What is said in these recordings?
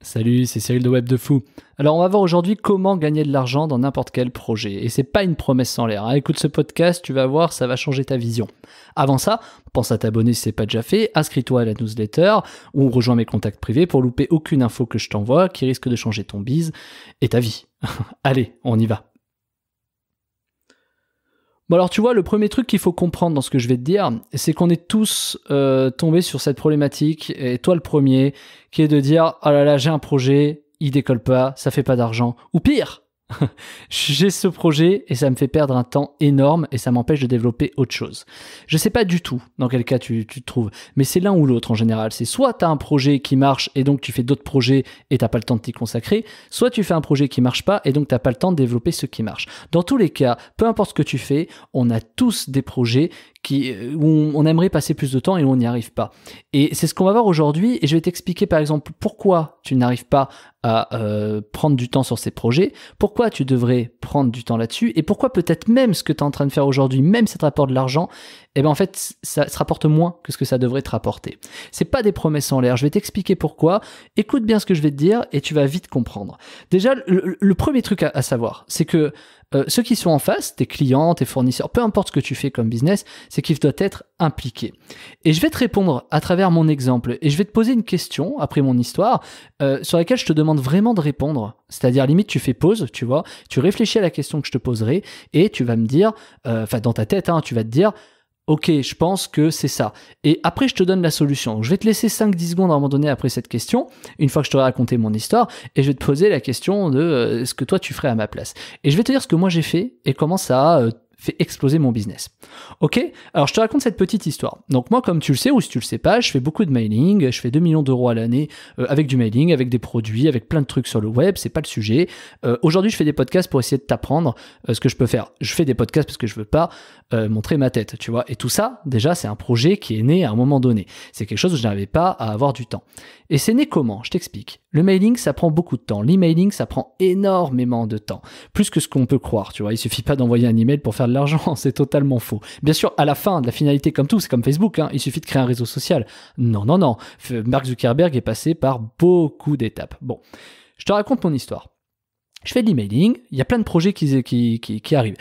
Salut, c'est Cyril de Web de Fou. Alors, on va voir aujourd'hui comment gagner de l'argent dans n'importe quel projet. Et c'est pas une promesse sans l'air. Hein. Écoute ce podcast, tu vas voir, ça va changer ta vision. Avant ça, pense à t'abonner si c'est pas déjà fait, inscris-toi à la newsletter ou rejoins mes contacts privés pour louper aucune info que je t'envoie qui risque de changer ton bise et ta vie. Allez, on y va. Bon alors tu vois, le premier truc qu'il faut comprendre dans ce que je vais te dire, c'est qu'on est tous euh, tombés sur cette problématique, et toi le premier, qui est de dire, oh là là, j'ai un projet, il décolle pas, ça fait pas d'argent. Ou pire, j'ai ce projet et ça me fait perdre un temps énorme et ça m'empêche de développer autre chose. Je sais pas du tout dans quel cas tu, te trouves, mais c'est l'un ou l'autre en général. C'est soit tu as un projet qui marche et donc tu fais d'autres projets et t'as pas le temps de t'y consacrer, soit tu fais un projet qui marche pas et donc t'as pas le temps de développer ce qui marche. Dans tous les cas, peu importe ce que tu fais, on a tous des projets euh, où on aimerait passer plus de temps et où on n'y arrive pas. Et c'est ce qu'on va voir aujourd'hui, et je vais t'expliquer par exemple pourquoi tu n'arrives pas à euh, prendre du temps sur ces projets, pourquoi tu devrais prendre du temps là-dessus, et pourquoi peut-être même ce que tu es en train de faire aujourd'hui, même si ça te rapporte de l'argent, eh ben en fait, ça se rapporte moins que ce que ça devrait te rapporter. C'est pas des promesses en l'air, je vais t'expliquer pourquoi, écoute bien ce que je vais te dire, et tu vas vite comprendre. Déjà, le, premier truc à, savoir, c'est que euh, ceux qui sont en face, tes clients, tes fournisseurs, peu importe ce que tu fais comme business, c'est qu'il doit être impliqué. Et je vais te répondre à travers mon exemple, et je vais te poser une question après mon histoire, euh, sur laquelle je te demande vraiment de répondre. C'est-à-dire, limite, tu fais pause, tu vois, tu réfléchis à la question que je te poserai, et tu vas me dire, euh, enfin, dans ta tête, hein, tu vas te dire, Ok, je pense que c'est ça. Et après, je te donne la solution. je vais te laisser 5-10 secondes à un moment donné après cette question, une fois que je t'aurai raconté mon histoire, et je vais te poser la question de euh, ce que toi tu ferais à ma place. Et je vais te dire ce que moi j'ai fait et comment ça a fait exploser mon business. Ok Alors je te raconte cette petite histoire. Donc moi, comme tu le sais ou si tu le sais pas, je fais beaucoup de mailing, je fais 2 millions d'euros à l'année euh, avec du mailing, avec des produits, avec plein de trucs sur le web, c'est pas le sujet. Euh, aujourd'hui, je fais des podcasts pour essayer de t'apprendre euh, ce que je peux faire. Je fais des podcasts parce que je veux pas montrer ma tête, tu vois. Et tout ça, déjà, c'est un projet qui est né à un moment donné. C'est quelque chose où je n'arrivais pas à avoir du temps. Et c'est né comment Je t'explique. Le mailing, ça prend beaucoup de temps. L'emailing, ça prend énormément de temps. Plus que ce qu'on peut croire, tu vois. Il suffit pas d'envoyer un email pour faire l'argent, c'est totalement faux. Bien sûr, à la fin la finalité, comme tout, c'est comme Facebook, hein, il suffit de créer un réseau social. Non, non, non. Mark Zuckerberg est passé par beaucoup d'étapes. Bon, je te raconte mon histoire. Je fais de l'emailing, il y a plein de projets qui, arrivent.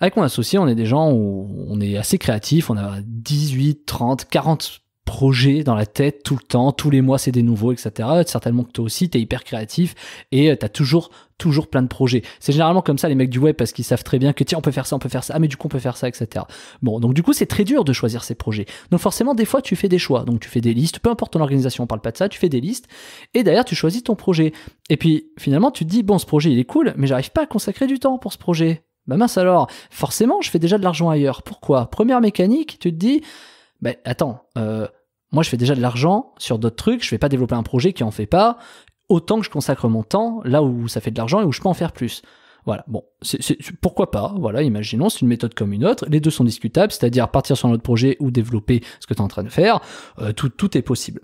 Avec mon associé, on est des gens où on est assez créatifs, on a 18, 30, 40 projets dans la tête tout le temps, tous les mois c'est des nouveaux, etc. Certainement que toi aussi, t'es hyper créatif et euh, t'as toujours, toujours plein de projets. C'est généralement comme ça les mecs du web parce qu'ils savent très bien que tiens, on peut faire ça, on peut faire ça, ah mais du coup on peut faire ça, etc. Bon, donc du coup c'est très dur de choisir ces projets. Donc forcément, des fois tu fais des choix. Donc tu fais des listes, peu importe ton organisation, on parle pas de ça, tu fais des listes et d'ailleurs tu choisis ton projet. Et puis finalement tu te dis, bon, ce projet il est cool, mais j'arrive pas à consacrer du temps pour ce projet. Bah mince alors, forcément je fais déjà de l'argent ailleurs. Pourquoi Première mécanique, tu te dis, bah, attends, euh, moi je fais déjà de l'argent sur d'autres trucs, je vais pas développer un projet qui en fait pas, autant que je consacre mon temps là où ça fait de l'argent et où je peux en faire plus. Voilà, bon, pourquoi pas Voilà, imaginons, c'est une méthode comme une autre. Les deux sont discutables, c'est-à-dire partir sur un autre projet ou développer ce que tu es en train de faire. Euh, tout, tout est possible.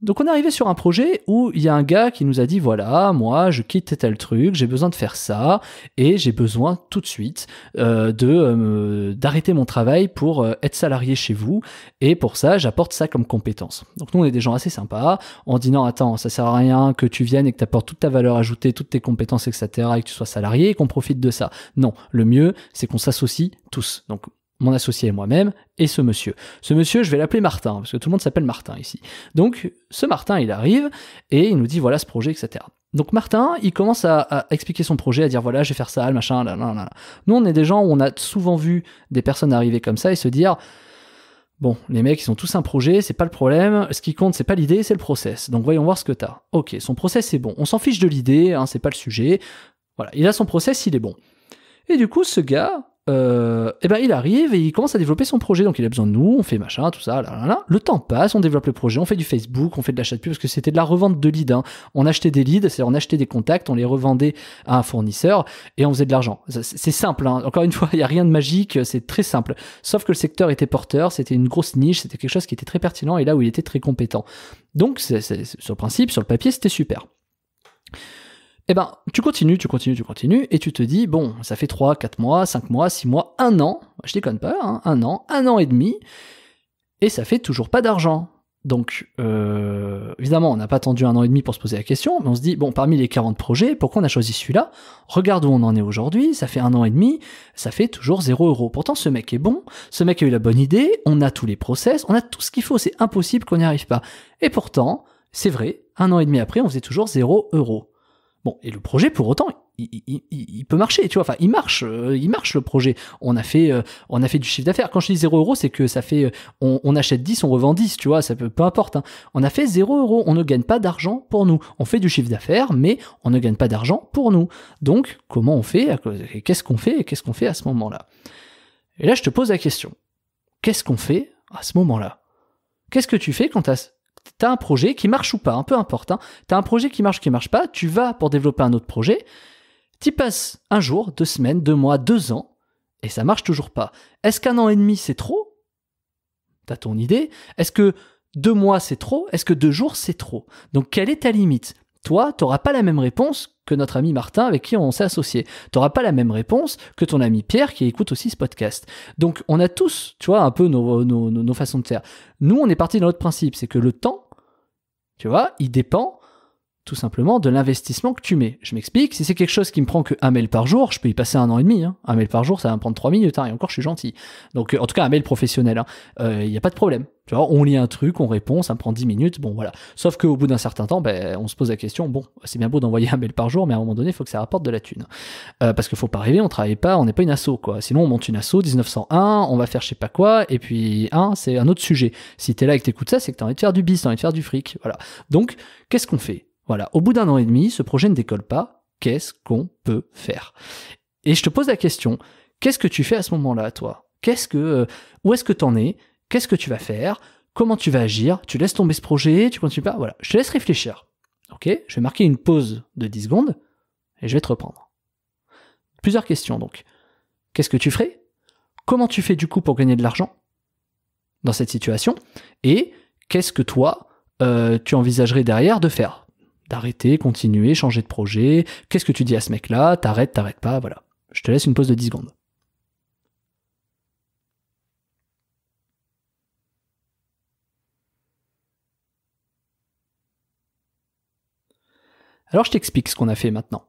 Donc on est arrivé sur un projet où il y a un gars qui nous a dit voilà moi je quitte tel truc j'ai besoin de faire ça et j'ai besoin tout de suite euh, de euh, d'arrêter mon travail pour euh, être salarié chez vous et pour ça j'apporte ça comme compétence donc nous on est des gens assez sympas en dit non attends ça sert à rien que tu viennes et que tu apportes toute ta valeur ajoutée toutes tes compétences etc et que tu sois salarié et qu'on profite de ça non le mieux c'est qu'on s'associe tous donc mon associé et moi-même, et ce monsieur. Ce monsieur, je vais l'appeler Martin, parce que tout le monde s'appelle Martin ici. Donc, ce Martin, il arrive, et il nous dit, voilà ce projet, etc. Donc Martin, il commence à, expliquer son projet, à dire voilà, je vais faire ça, le machin, là, là, là. Nous, on est des gens où on a souvent vu des personnes arriver comme ça et se dire bon, les mecs, ils ont tous un projet, c'est pas le problème. Ce qui compte, c'est pas l'idée, c'est le process. Donc voyons voir ce que t'as. Ok, son process c'est bon. On s'en fiche de l'idée, hein, c'est pas le sujet. Voilà, il a son process, il est bon. Et du coup, ce gars, et euh, eh ben il arrive et il commence à développer son projet. Donc il a besoin de nous, on fait machin, tout ça, là, là, là. Le temps passe, on développe le projet, on fait du Facebook, on fait de l'achat de pub, parce que c'était de la revente de leads. Hein. On achetait des leads, c'est-à-dire on achetait des contacts, on les revendait à un fournisseur et on faisait de l'argent. C'est simple, hein. encore une fois, il n'y a rien de magique, c'est très simple. Sauf que le secteur était porteur, c'était une grosse niche, c'était quelque chose qui était très pertinent et là où il était très compétent. Donc sur le principe, sur le papier, c'était super. Et eh ben, tu continues, tu continues, tu continues, et tu te dis, bon, ça fait 3, 4 mois, 5 mois, 6 mois, 1 an, je déconne pas, hein, un an, un an et demi, et ça fait toujours pas d'argent. Donc, euh, évidemment, on n'a pas attendu un an et demi pour se poser la question, mais on se dit, bon, parmi les 40 projets, pourquoi on a choisi celui-là Regarde où on en est aujourd'hui, ça fait un an et demi, ça fait toujours 0 euros. Pourtant, ce mec est bon, ce mec a eu la bonne idée, on a tous les process, on a tout ce qu'il faut, c'est impossible qu'on n'y arrive pas. Et pourtant, c'est vrai, un an et demi après, on faisait toujours 0 euros. Bon, et le projet, pour autant, il, peut marcher, tu vois. Enfin, il marche, euh, il marche le projet. On a fait, euh, on a fait du chiffre d'affaires. Quand je dis 0 euros, c'est que ça fait, euh, on, achète 10, on revend 10, tu vois. Ça peu importe. Hein. On a fait 0 euros. On ne gagne pas d'argent pour nous. On fait du chiffre d'affaires, mais on ne gagne pas d'argent pour nous. Donc, comment on fait Qu'est-ce qu'on fait Qu'est-ce qu'on fait à ce moment-là Et là, je te pose la question. Qu'est-ce qu'on fait à ce moment-là Qu'est-ce que tu fais quand tu as t'as un projet qui marche ou pas, un hein, peu importe. Hein. T'as un projet qui marche ou qui marche pas, tu vas pour développer un autre projet, t'y passes un jour, deux semaines, deux mois, deux ans, et ça marche toujours pas. Est-ce qu'un an et demi c'est trop T'as ton idée Est-ce que deux mois c'est trop Est-ce que deux jours c'est trop Donc quelle est ta limite Toi, t'auras pas la même réponse que notre ami Martin avec qui on s'est associé. Tu n'auras pas la même réponse que ton ami Pierre qui écoute aussi ce podcast. Donc on a tous, tu vois, un peu nos, façons de faire. Nous, on est parti dans notre principe, c'est que le temps, tu vois, il dépend tout simplement de l'investissement que tu mets. Je m'explique, si c'est quelque chose qui me prend que un mail par jour, je peux y passer un an et demi. Hein. Un mail par jour, ça va me prendre trois minutes, hein, et encore je suis gentil. Donc euh, en tout cas un mail professionnel, il hein. n'y euh, a pas de problème. Tu vois, on lit un truc, on répond, ça me prend 10 minutes, bon voilà. Sauf qu'au bout d'un certain temps, ben, on se pose la question, bon, c'est bien beau d'envoyer un mail par jour, mais à un moment donné, il faut que ça rapporte de la thune. Euh, parce qu'il faut pas rêver, on travaille pas, on n'est pas une asso, quoi. Sinon, on monte une asso, 1901, on va faire je sais pas quoi, et puis, c'est un autre sujet. Si t'es là et que t'écoutes ça, c'est que t'as envie de faire du bis, t'as envie de faire du fric, voilà. Donc, qu'est-ce qu'on fait voilà, au bout d'un an et demi, ce projet ne décolle pas. Qu'est-ce qu'on peut faire Et je te pose la question, qu'est-ce que tu fais à ce moment-là, toi Qu'est-ce que, euh, Où est-ce que t'en es Qu'est-ce que tu vas faire Comment tu vas agir Tu laisses tomber ce projet Tu continues pas Voilà, je te laisse réfléchir. Ok Je vais marquer une pause de 10 secondes et je vais te reprendre. Plusieurs questions donc. Qu'est-ce que tu ferais Comment tu fais du coup pour gagner de l'argent dans cette situation Et qu'est-ce que toi, euh, tu envisagerais derrière de faire d'arrêter, continuer, changer de projet. Qu'est-ce que tu dis à ce mec-là T'arrêtes, t'arrêtes pas, voilà. Je te laisse une pause de 10 secondes. Alors je t'explique ce qu'on a fait maintenant.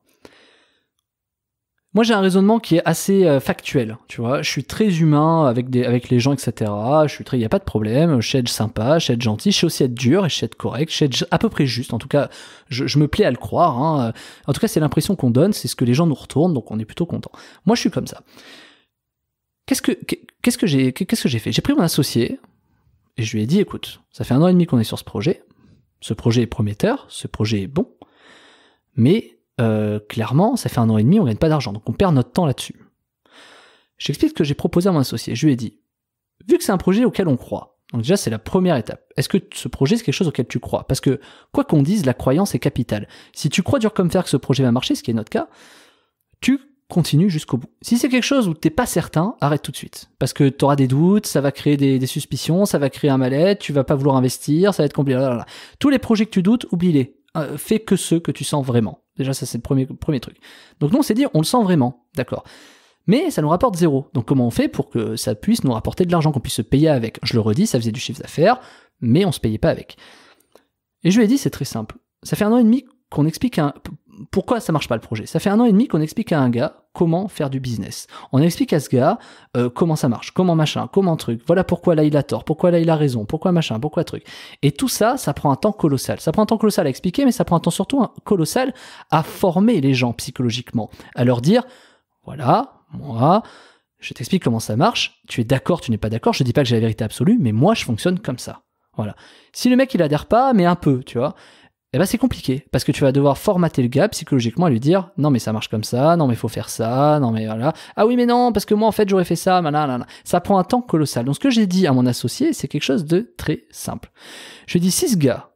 Moi, j'ai un raisonnement qui est assez euh, factuel, tu vois. Je suis très humain avec, des, avec les gens, etc. Je suis très, il n'y a pas de problème. Je suis sympa, je suis gentil, je suis aussi être dur et je suis correct, je suis à peu près juste. En tout cas, je, me plais à le croire. Hein. En tout cas, c'est l'impression qu'on donne, c'est ce que les gens nous retournent, donc on est plutôt content. Moi, je suis comme ça. Qu'est-ce que, qu'est-ce que j'ai, qu'est-ce que j'ai fait J'ai pris mon associé et je lui ai dit, écoute, ça fait un an et demi qu'on est sur ce projet. Ce projet est prometteur, ce projet est bon, mais euh, clairement, ça fait un an et demi, on gagne pas d'argent, donc on perd notre temps là-dessus. J'explique ce que j'ai proposé à mon associé. Je lui ai dit, vu que c'est un projet auquel on croit, donc déjà c'est la première étape. Est-ce que ce projet c'est quelque chose auquel tu crois Parce que quoi qu'on dise, la croyance est capitale. Si tu crois dur comme fer que ce projet va marcher, ce qui est notre cas, tu continues jusqu'au bout. Si c'est quelque chose où t'es pas certain, arrête tout de suite. Parce que tu auras des doutes, ça va créer des, suspicions, ça va créer un mal-être, tu vas pas vouloir investir, ça va être compliqué. Tous les projets que tu doutes, oublie-les. Euh, fais que ceux que tu sens vraiment. Déjà, ça c'est le premier, premier truc. Donc nous, on s'est dit, on le sent vraiment, d'accord. Mais ça nous rapporte zéro. Donc comment on fait pour que ça puisse nous rapporter de l'argent, qu'on puisse se payer avec Je le redis, ça faisait du chiffre d'affaires, mais on ne se payait pas avec. Et je lui ai dit, c'est très simple. Ça fait un an et demi qu'on explique un, pourquoi ça marche pas le projet Ça fait un an et demi qu'on explique à un gars comment faire du business. On explique à ce gars euh, comment ça marche, comment machin, comment truc. Voilà pourquoi là il a tort, pourquoi là il a raison, pourquoi machin, pourquoi truc. Et tout ça, ça prend un temps colossal. Ça prend un temps colossal à expliquer, mais ça prend un temps surtout colossal à former les gens psychologiquement, à leur dire voilà, moi, je t'explique comment ça marche. Tu es d'accord, tu n'es pas d'accord. Je dis pas que j'ai la vérité absolue, mais moi je fonctionne comme ça. Voilà. Si le mec il adhère pas, mais un peu, tu vois, eh ben c'est compliqué parce que tu vas devoir formater le gars psychologiquement et lui dire non mais ça marche comme ça, non mais faut faire ça, non mais voilà. Ah oui mais non parce que moi en fait j'aurais fait ça, malala. Ça prend un temps colossal. Donc ce que j'ai dit à mon associé, c'est quelque chose de très simple. Je lui dis si ce gars,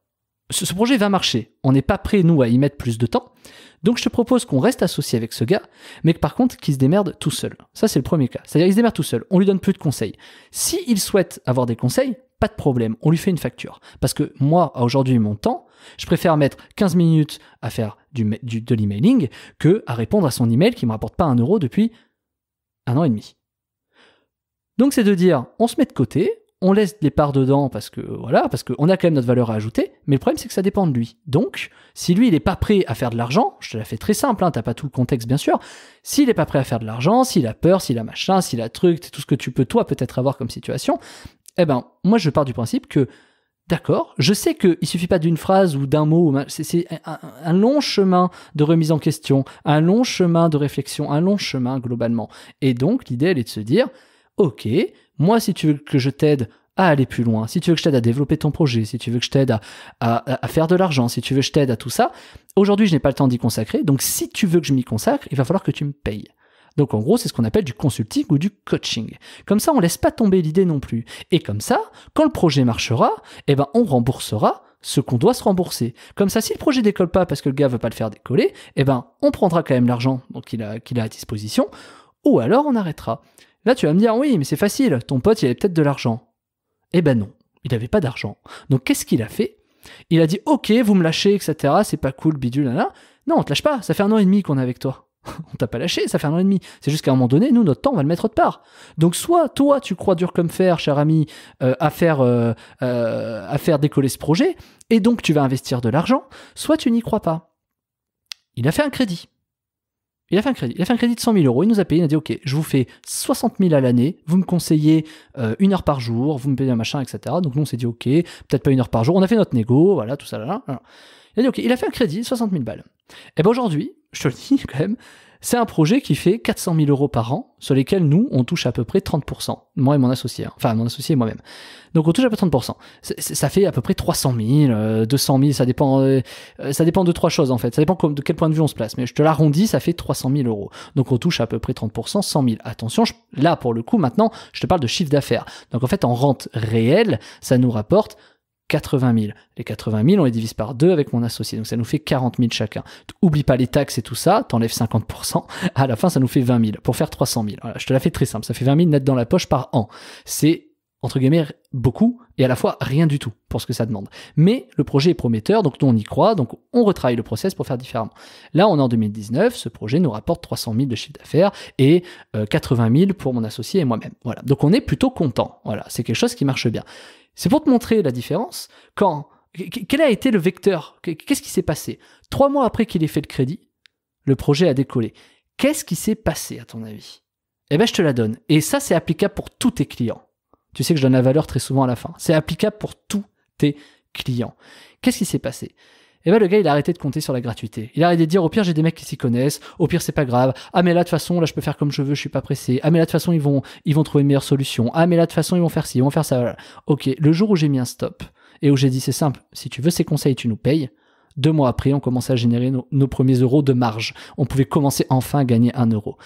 ce, projet va marcher, on n'est pas prêt nous à y mettre plus de temps. Donc je te propose qu'on reste associé avec ce gars, mais que par contre qu'il se démerde tout seul. Ça c'est le premier cas. C'est-à-dire qu'il se démerde tout seul, on lui donne plus de conseils. il souhaite avoir des conseils, pas de problème, on lui fait une facture. Parce que moi, aujourd'hui, mon temps, je préfère mettre 15 minutes à faire du, de l'emailing que à répondre à son email qui ne me rapporte pas un euro depuis un an et demi. Donc c'est de dire, on se met de côté, on laisse les parts dedans parce que voilà, parce qu'on a quand même notre valeur à ajouter, mais le problème c'est que ça dépend de lui. Donc, si lui il n'est pas prêt à faire de l'argent, je te la fais très simple, hein, t'as pas tout le contexte bien sûr, s'il n'est pas prêt à faire de l'argent, s'il a peur, s'il a machin, s'il a truc, tout ce que tu peux toi peut-être avoir comme situation, eh ben moi je pars du principe que D'accord, je sais qu'il ne suffit pas d'une phrase ou d'un mot, c'est un, long chemin de remise en question, un long chemin de réflexion, un long chemin globalement. Et donc l'idée, elle est de se dire, ok, moi si tu veux que je t'aide à aller plus loin, si tu veux que je t'aide à développer ton projet, si tu veux que je t'aide à, faire de l'argent, si tu veux que je t'aide à tout ça, aujourd'hui je n'ai pas le temps d'y consacrer, donc si tu veux que je m'y consacre, il va falloir que tu me payes. Donc en gros, c'est ce qu'on appelle du consulting ou du coaching. Comme ça, on laisse pas tomber l'idée non plus. Et comme ça, quand le projet marchera, eh ben on remboursera ce qu'on doit se rembourser. Comme ça, si le projet décolle pas parce que le gars veut pas le faire décoller, eh ben on prendra quand même l'argent qu'il a, à disposition, ou alors on arrêtera. Là, tu vas me dire, oui, mais c'est facile, ton pote, il avait peut-être de l'argent. Eh ben non, il n'avait pas d'argent. Donc qu'est-ce qu'il a fait Il a dit, ok, vous me lâchez, etc., c'est pas cool, bidule, là, Non, on te lâche pas, ça fait un an et demi qu'on est avec toi. on t'a pas lâché, ça fait un an et demi. C'est juste qu'à un moment donné, nous, notre temps, on va le mettre de part. Donc, soit toi, tu crois dur comme fer, cher ami, euh, à, faire, euh, euh, à faire décoller ce projet, et donc tu vas investir de l'argent, soit tu n'y crois pas. Il a fait un crédit. Il a fait un crédit. Il a fait un crédit de 100 000 euros. Il nous a payé. Il a dit OK, je vous fais 60 000 à l'année. Vous me conseillez une heure par jour. Vous me payez un machin, etc. Donc nous, on s'est dit OK, peut-être pas une heure par jour. On a fait notre négo, voilà, tout ça là. là. Il a fait un crédit, 60 000 balles. Et eh ben aujourd'hui, je te le dis quand même, c'est un projet qui fait 400 000 euros par an, sur lesquels nous, on touche à peu près 30%. Moi et mon associé, hein. enfin mon associé et moi-même. Donc on touche à peu près 30%. ça fait à peu près 300 000, 200 000, ça dépend, euh, euh, ça dépend de trois choses en fait. Ça dépend de quel point de vue on se place. Mais je te l'arrondis, ça fait 300 000 euros. Donc on touche à peu près 30%, 100 000. Attention, là pour le coup, maintenant, je te parle de chiffre d'affaires. Donc en fait, en rente réelle, ça nous rapporte 80 000. Les 80 000, on les divise par deux avec mon associé. Donc ça nous fait 40 000 chacun. Oublie pas les taxes et tout ça, t'enlèves 50%. À la fin, ça nous fait 20 000 pour faire 300 000. je te la fais très simple. Ça fait 20 000 net dans la poche par an. C'est entre guillemets, beaucoup et à la fois rien du tout pour ce que ça demande. Mais le projet est prometteur, donc nous on y croit, donc on retravaille le process pour faire différemment. Là, on est en 2019, ce projet nous rapporte 300 000 de chiffre d'affaires et 80 euh, 000 pour mon associé et moi-même. Voilà. Donc on est plutôt content. Voilà. C'est quelque chose qui marche bien. C'est pour te montrer la différence quand, quel a été le vecteur? Qu'est-ce qui s'est passé? Trois mois après qu'il ait fait le crédit, le projet a décollé. Qu'est-ce qui s'est passé à ton avis? Eh ben, je te la donne. Et ça, c'est applicable pour tous tes clients tu sais que je donne la valeur très souvent à la fin. C'est applicable pour tous tes clients. Qu'est-ce qui s'est passé eh ben le gars il a arrêté de compter sur la gratuité. Il a arrêté de dire au pire j'ai des mecs qui s'y connaissent, au pire c'est pas grave. Ah mais là de toute façon là je peux faire comme je veux, je suis pas pressé. Ah mais là de toute façon ils vont ils vont trouver une meilleure solution. Ah mais là de toute façon ils vont faire ci, ils vont faire ça. Ok, le jour où j'ai mis un stop et où j'ai dit c'est simple, si tu veux ces conseils tu nous payes. Deux mois après on commençait à générer nos, nos premiers euros de marge. On pouvait commencer enfin à gagner un euro.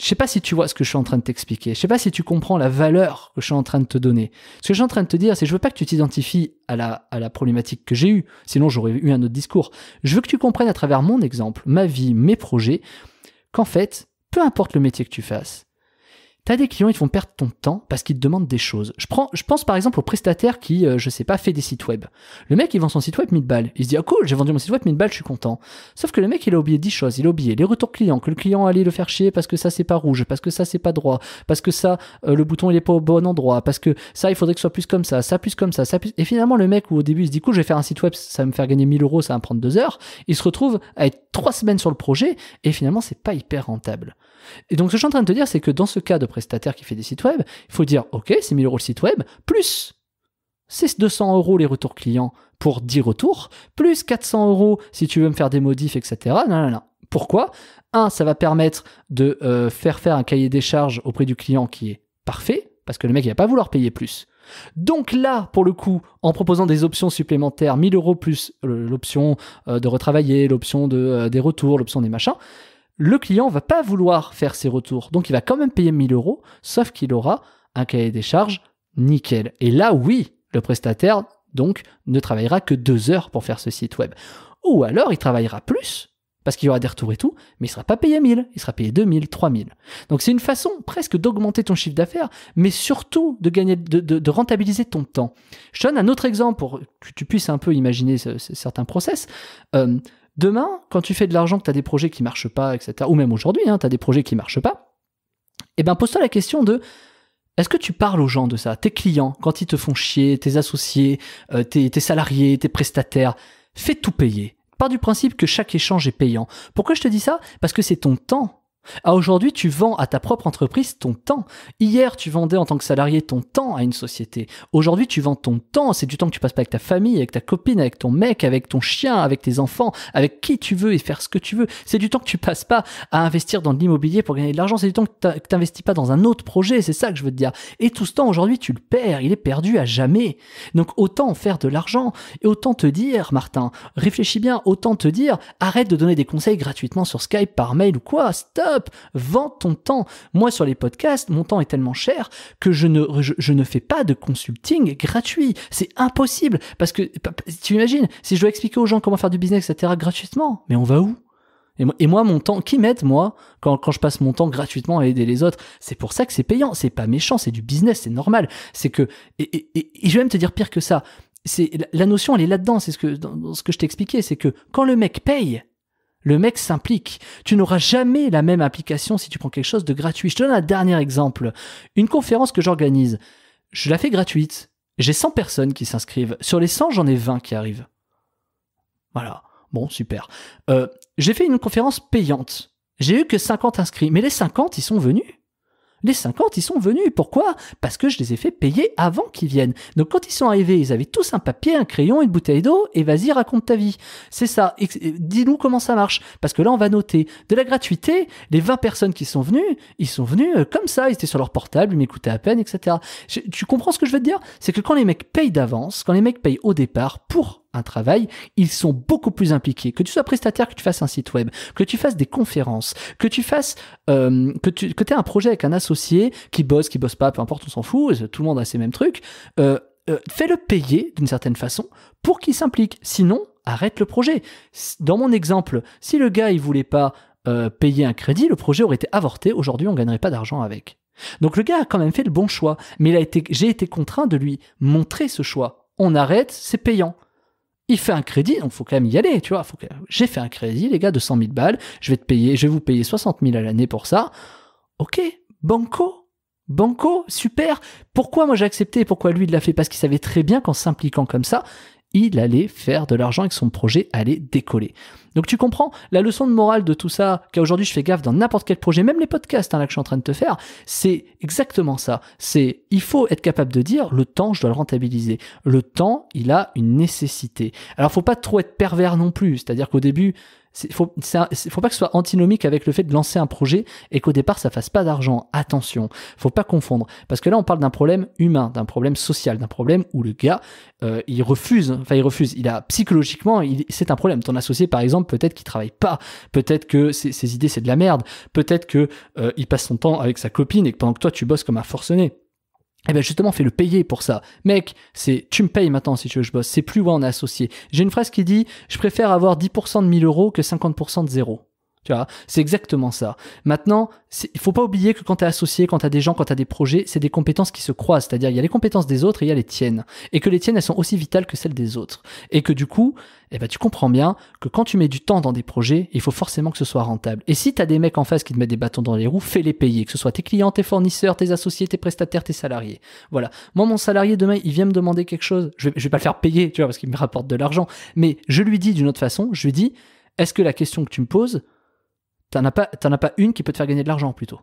Je sais pas si tu vois ce que je suis en train de t'expliquer. Je sais pas si tu comprends la valeur que je suis en train de te donner. Ce que je suis en train de te dire, c'est je veux pas que tu t'identifies à la, à la problématique que j'ai eue. Sinon, j'aurais eu un autre discours. Je veux que tu comprennes à travers mon exemple, ma vie, mes projets, qu'en fait, peu importe le métier que tu fasses, T'as des clients, ils vont perdre ton temps parce qu'ils te demandent des choses. Je, prends, je pense par exemple au prestataire qui, euh, je sais pas, fait des sites web. Le mec, il vend son site web 1000 balles. Il se dit, ah cool, j'ai vendu mon site web 1000 balles, je suis content. Sauf que le mec, il a oublié 10 choses. Il a oublié les retours clients, que le client allait le faire chier parce que ça c'est pas rouge, parce que ça c'est pas droit, parce que ça, euh, le bouton il est pas au bon endroit, parce que ça, il faudrait que ce soit plus comme ça, ça plus comme ça, ça plus. Et finalement, le mec, où au début, il se dit, cool, je vais faire un site web, ça va me faire gagner 1000 euros, ça va me prendre deux heures. Il se retrouve à être 3 semaines sur le projet et finalement, c'est pas hyper rentable. Et donc, ce que je suis en train de te dire, c'est que dans ce cas de prestataire qui fait des sites web, il faut dire, OK, c'est 1000 euros le site web, plus c'est 200 euros les retours clients pour 10 retours, plus 400 euros si tu veux me faire des modifs, etc. Pourquoi Un, ça va permettre de euh, faire faire un cahier des charges auprès du client qui est parfait, parce que le mec, il va pas vouloir payer plus. Donc là, pour le coup, en proposant des options supplémentaires, 1000 euros plus euh, l'option euh, de retravailler, l'option de, des retours, l'option des machins, le client va pas vouloir faire ses retours. Donc il va quand même payer 1000 euros, sauf qu'il aura un cahier des charges nickel. Et là, oui, le prestataire, donc, ne travaillera que deux heures pour faire ce site web. Ou alors, il travaillera plus, parce qu'il y aura des retours et tout, mais il sera pas payé 1000, il sera payé 2000, 3000. Donc c'est une façon presque d'augmenter ton chiffre d'affaires, mais surtout de gagner, de, rentabiliser ton temps. Je donne un autre exemple pour que tu puisses un peu imaginer certains process. Euh, Demain, quand tu fais de l'argent, que tu as des projets qui marchent pas, etc., ou même aujourd'hui, hein, tu as des projets qui marchent pas, eh ben, pose-toi la question de est-ce que tu parles aux gens de ça Tes clients, quand ils te font chier, tes associés, euh, tes, tes salariés, tes prestataires, fais tout payer. Pars du principe que chaque échange est payant. Pourquoi je te dis ça Parce que c'est ton temps ah, aujourd'hui, tu vends à ta propre entreprise ton temps. Hier, tu vendais en tant que salarié ton temps à une société. Aujourd'hui, tu vends ton temps. C'est du temps que tu passes pas avec ta famille, avec ta copine, avec ton mec, avec ton chien, avec tes enfants, avec qui tu veux et faire ce que tu veux. C'est du temps que tu passes pas à investir dans de l'immobilier pour gagner de l'argent. C'est du temps que tu n'investis pas dans un autre projet. C'est ça que je veux te dire. Et tout ce temps, aujourd'hui, tu le perds. Il est perdu à jamais. Donc, autant faire de l'argent. Et autant te dire, Martin, réfléchis bien. Autant te dire, arrête de donner des conseils gratuitement sur Skype, par mail ou quoi. Stop! vends ton temps. Moi, sur les podcasts, mon temps est tellement cher que je ne, je, ne fais pas de consulting gratuit. C'est impossible parce que, tu imagines, si je dois expliquer aux gens comment faire du business, etc., gratuitement, mais on va où? Et moi, mon temps, qui m'aide, moi, quand, je passe mon temps gratuitement à aider les autres C'est pour ça que c'est payant. C'est pas méchant, c'est du business, c'est normal. C'est que. Et, je vais même te dire pire que ça. C'est La notion, elle est là-dedans. C'est ce que, dans, ce que je t'expliquais. C'est que quand le mec paye, le mec s'implique. Tu n'auras jamais la même application si tu prends quelque chose de gratuit. Je te donne un dernier exemple. Une conférence que j'organise, je la fais gratuite. J'ai 100 personnes qui s'inscrivent. Sur les 100, j'en ai 20 qui arrivent. Voilà. Bon, super. Euh, j'ai fait une conférence payante. J'ai eu que 50 inscrits. Mais les 50, ils sont venus. Les 50, ils sont venus. Pourquoi Parce que je les ai fait payer avant qu'ils viennent. Donc quand ils sont arrivés, ils avaient tous un papier, un crayon, une bouteille d'eau, et vas-y, raconte ta vie. C'est ça. Dis-nous comment ça marche. Parce que là, on va noter. De la gratuité, les 20 personnes qui sont venues, ils sont venus euh, comme ça. Ils étaient sur leur portable, ils m'écoutaient à peine, etc. tu comprends ce que je veux te dire C'est que quand les mecs payent d'avance, quand les mecs payent au départ pour un travail, ils sont beaucoup plus impliqués. Que tu sois prestataire, que tu fasses un site web, que tu fasses des conférences, que tu fasses, euh, que tu que aies un projet avec un associé qui bosse, qui bosse pas, peu importe, on s'en fout, euh, tout le monde a ces mêmes trucs. Euh, fais-le payer d'une certaine façon pour qu'il s'implique. Sinon, arrête le projet. Dans mon exemple, si le gars il voulait pas payer un crédit, le projet aurait été avorté. Aujourd'hui, on gagnerait pas d'argent avec. Donc le gars a quand même fait le bon choix, mais il a été, j'ai été contraint de lui montrer ce choix. On arrête, c'est payant il fait un crédit, donc faut quand même y aller, tu vois. J'ai fait un crédit, les gars, de 100 000 balles, je vais te payer, je vais vous payer 60 000 à l'année pour ça. Ok, banco, banco, super. Pourquoi moi j'ai accepté et pourquoi lui il l'a fait Parce qu'il savait très bien qu'en s'impliquant comme ça, il allait faire de l'argent et que son projet allait décoller. Donc tu comprends la leçon de morale de tout ça, qu'aujourd'hui aujourd'hui je fais gaffe dans n'importe quel projet, même les podcasts hein, là que je suis en train de te faire, c'est exactement ça. C'est il faut être capable de dire le temps je dois le rentabiliser. Le temps il a une nécessité. Alors faut pas trop être pervers non plus, c'est-à-dire qu'au début il faut, faut pas que ce soit antinomique avec le fait de lancer un projet et qu'au départ ça fasse pas d'argent. Attention, faut pas confondre. Parce que là on parle d'un problème humain, d'un problème social, d'un problème où le gars euh, il refuse, enfin il refuse, il a psychologiquement c'est un problème. Ton associé par exemple peut-être qu'il travaille pas, peut-être que ses, idées c'est de la merde, peut-être que euh, il passe son temps avec sa copine et que pendant que toi tu bosses comme un forcené eh ben justement, fais-le payer pour ça. Mec, c'est tu me payes maintenant si tu veux que je bosse. C'est plus où on est associé. J'ai une phrase qui dit Je préfère avoir 10% de 1000 euros que 50% de zéro. Tu vois, c'est exactement ça. Maintenant, il faut pas oublier que quand tu es associé, quand tu as des gens, quand tu as des projets, c'est des compétences qui se croisent. C'est-à-dire, il y a les compétences des autres et il y a les tiennes. Et que les tiennes, elles sont aussi vitales que celles des autres. Et que du coup, eh ben, tu comprends bien que quand tu mets du temps dans des projets, il faut forcément que ce soit rentable. Et si tu as des mecs en face qui te mettent des bâtons dans les roues, fais-les payer. Que ce soit tes clients, tes fournisseurs, tes associés, tes prestataires, tes salariés. Voilà. Moi, mon salarié, demain, il vient me demander quelque chose. Je vais, je vais pas le faire payer, tu vois, parce qu'il me rapporte de l'argent. Mais je lui dis d'une autre façon, je lui dis, est-ce que la question que tu me poses, T'en as, pas, as pas une qui peut te faire gagner de l'argent plutôt.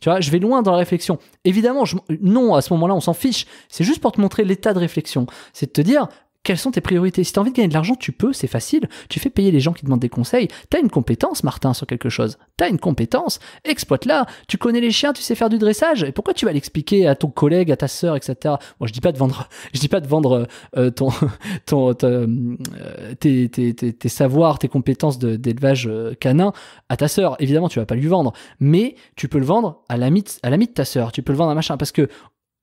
Tu vois, je vais loin dans la réflexion. Évidemment, non, à ce moment-là, on s'en fiche. C'est juste pour te montrer l'état de réflexion. C'est de te dire, quelles sont tes priorités Si tu as envie de gagner de l'argent, tu peux, c'est facile. Tu fais payer les gens qui demandent des conseils. Tu as une compétence, Martin, sur quelque chose. Tu as une compétence, exploite-la. Tu connais les chiens, tu sais faire du dressage. Et pourquoi tu vas l'expliquer à ton collègue, à ta sœur, etc. Moi, je dis pas de vendre, je dis pas de vendre euh, euh, ton, ton, euh, tes, tes, tes, savoirs, tes compétences d'élevage canin à ta sœur. Évidemment, tu vas pas lui vendre, mais tu peux le vendre à l'ami, à l'ami de ta sœur. Tu peux le vendre à machin parce que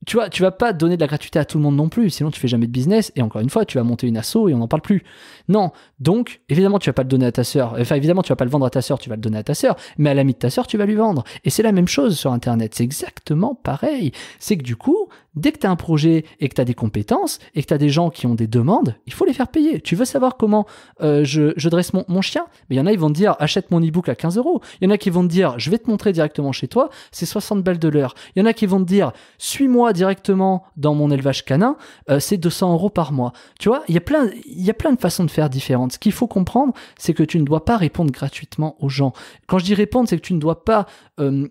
tu vois, tu vas pas donner de la gratuité à tout le monde non plus, sinon tu fais jamais de business, et encore une fois, tu vas monter une asso et on n'en parle plus. Non, donc, évidemment, tu vas pas le donner à ta sœur, enfin, évidemment, tu vas pas le vendre à ta sœur, tu vas le donner à ta sœur, mais à l'ami de ta sœur, tu vas lui vendre. Et c'est la même chose sur Internet, c'est exactement pareil. C'est que du coup, dès que tu as un projet et que tu as des compétences et que tu as des gens qui ont des demandes, il faut les faire payer. Tu veux savoir comment euh, je, dresse mon, chien Mais il y en a, ils vont te dire achète mon e-book à 15 euros. Il y en a qui vont te dire je vais te montrer directement chez toi, c'est 60 balles de l'heure. Il y en a qui vont te dire suis-moi directement dans mon élevage canin, euh, c'est 200 euros par mois. Tu vois, il y, a plein, il plein de façons de faire différentes. Ce qu'il faut comprendre, c'est que tu ne dois pas répondre gratuitement aux gens. Quand je dis répondre, c'est que tu ne dois pas euh,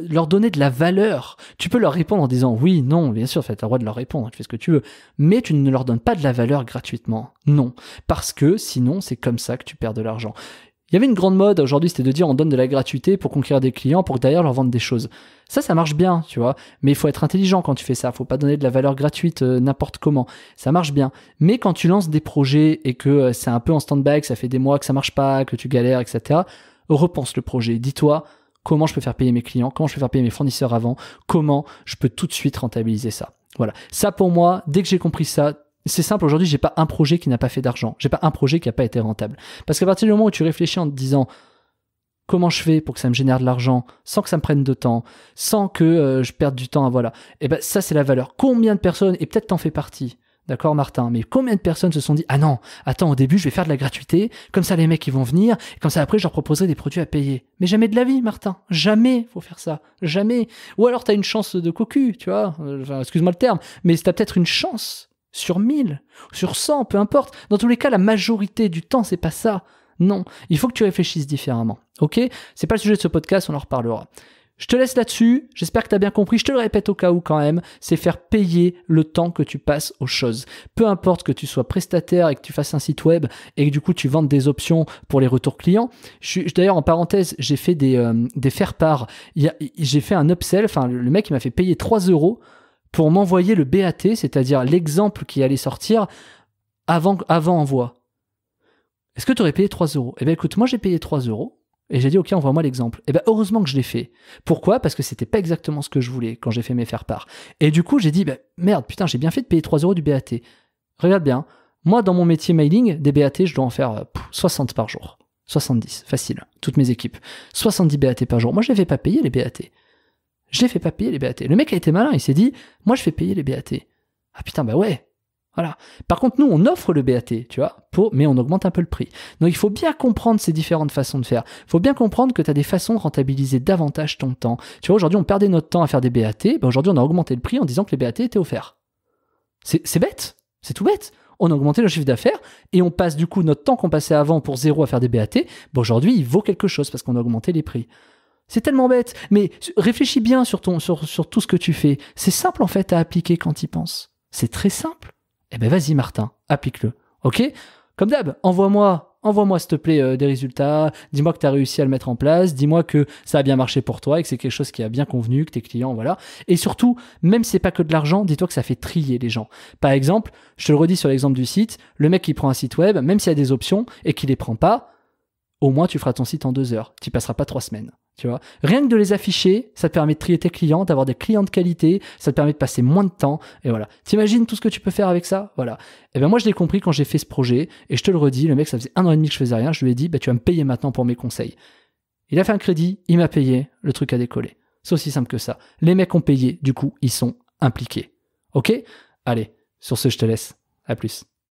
leur donner de la valeur. Tu peux leur répondre en disant oui, non, mais bien sûr, tu as le droit de leur répondre, tu fais ce que tu veux, mais tu ne leur donnes pas de la valeur gratuitement. Non, parce que sinon, c'est comme ça que tu perds de l'argent. Il y avait une grande mode aujourd'hui, c'était de dire on donne de la gratuité pour conquérir des clients, pour d'ailleurs leur vendre des choses. Ça, ça marche bien, tu vois. Mais il faut être intelligent quand tu fais ça. il Faut pas donner de la valeur gratuite euh, n'importe comment. Ça marche bien. Mais quand tu lances des projets et que euh, c'est un peu en stand-by, que ça fait des mois que ça marche pas, que tu galères, etc., repense le projet. Dis-toi, comment je peux faire payer mes clients, comment je peux faire payer mes fournisseurs avant, comment je peux tout de suite rentabiliser ça. Voilà. Ça pour moi, dès que j'ai compris ça, c'est simple, aujourd'hui, j'ai pas un projet qui n'a pas fait d'argent. J'ai pas un projet qui n'a pas été rentable. Parce qu'à partir du moment où tu réfléchis en te disant comment je fais pour que ça me génère de l'argent sans que ça me prenne de temps, sans que euh, je perde du temps, voilà. Et eh ben ça c'est la valeur. Combien de personnes et peut-être t'en fais partie D'accord, Martin. Mais combien de personnes se sont dit Ah non, attends, au début, je vais faire de la gratuité, comme ça les mecs ils vont venir, et comme ça après, je leur proposerai des produits à payer. Mais jamais de la vie, Martin. Jamais faut faire ça. Jamais. Ou alors t'as une chance de cocu, tu vois. excuse-moi le terme, mais t'as peut-être une chance sur 1000, sur 100, peu importe. Dans tous les cas, la majorité du temps, c'est pas ça. Non, il faut que tu réfléchisses différemment. Ok C'est pas le sujet de ce podcast, on en reparlera. Je te laisse là-dessus, j'espère que tu as bien compris, je te le répète au cas où quand même, c'est faire payer le temps que tu passes aux choses. Peu importe que tu sois prestataire et que tu fasses un site web et que du coup tu vendes des options pour les retours clients. D'ailleurs en parenthèse, j'ai fait des, euh, des faire-part, j'ai fait un upsell, enfin le mec il m'a fait payer 3 euros pour m'envoyer le BAT, c'est-à-dire l'exemple qui allait sortir avant, avant envoi. Est-ce que tu aurais payé 3 euros Eh bien écoute, moi j'ai payé 3 euros et j'ai dit, OK, envoie-moi l'exemple. Et eh bien, heureusement que je l'ai fait. Pourquoi Parce que c'était pas exactement ce que je voulais quand j'ai fait mes faire-part. Et du coup, j'ai dit, bah, merde, putain, j'ai bien fait de payer 3 euros du BAT. Regarde bien. Moi, dans mon métier mailing, des BAT, je dois en faire 60 euh, par jour. 70, facile. Toutes mes équipes. 70 BAT par jour. Moi, je les fais pas payer, les BAT. Je les fais pas payer, les BAT. Le mec a été malin. Il s'est dit, moi, je fais payer les BAT. Ah putain, bah ouais. Voilà. Par contre, nous, on offre le BAT, tu vois, mais on augmente un peu le prix. Donc, il faut bien comprendre ces différentes façons de faire. Il faut bien comprendre que tu as des façons de rentabiliser davantage ton temps. Tu vois, aujourd'hui, on perdait notre temps à faire des BAT. Ben, aujourd'hui, on a augmenté le prix en disant que les BAT étaient offerts. C'est bête. C'est tout bête. On a augmenté le chiffre d'affaires et on passe du coup notre temps qu'on passait avant pour zéro à faire des BAT. bon aujourd'hui, il vaut quelque chose parce qu'on a augmenté les prix. C'est tellement bête. Mais réfléchis bien sur, sur tout ce que tu fais. C'est simple en fait à appliquer quand tu y penses. C'est très simple. Eh ben vas-y Martin, applique-le. OK Comme d'hab, envoie-moi envoie-moi s'il te plaît euh, des résultats, dis-moi que tu as réussi à le mettre en place, dis-moi que ça a bien marché pour toi et que c'est quelque chose qui a bien convenu, que tes clients, voilà. Et surtout, même si c'est pas que de l'argent, dis-toi que ça fait trier les gens. Par exemple, je te le redis sur l'exemple du site, le mec qui prend un site web, même s'il y a des options et qu'il les prend pas, au moins tu feras ton site en deux heures, tu passeras pas trois semaines. Tu vois, rien que de les afficher, ça te permet de trier tes clients, d'avoir des clients de qualité, ça te permet de passer moins de temps, et voilà. T'imagines tout ce que tu peux faire avec ça Voilà. Et eh ben moi, je l'ai compris quand j'ai fait ce projet, et je te le redis, le mec, ça faisait un an et demi que je faisais rien, je lui ai dit, bah, tu vas me payer maintenant pour mes conseils. Il a fait un crédit, il m'a payé, le truc a décollé. C'est aussi simple que ça. Les mecs ont payé, du coup, ils sont impliqués. Ok Allez, sur ce, je te laisse. À plus.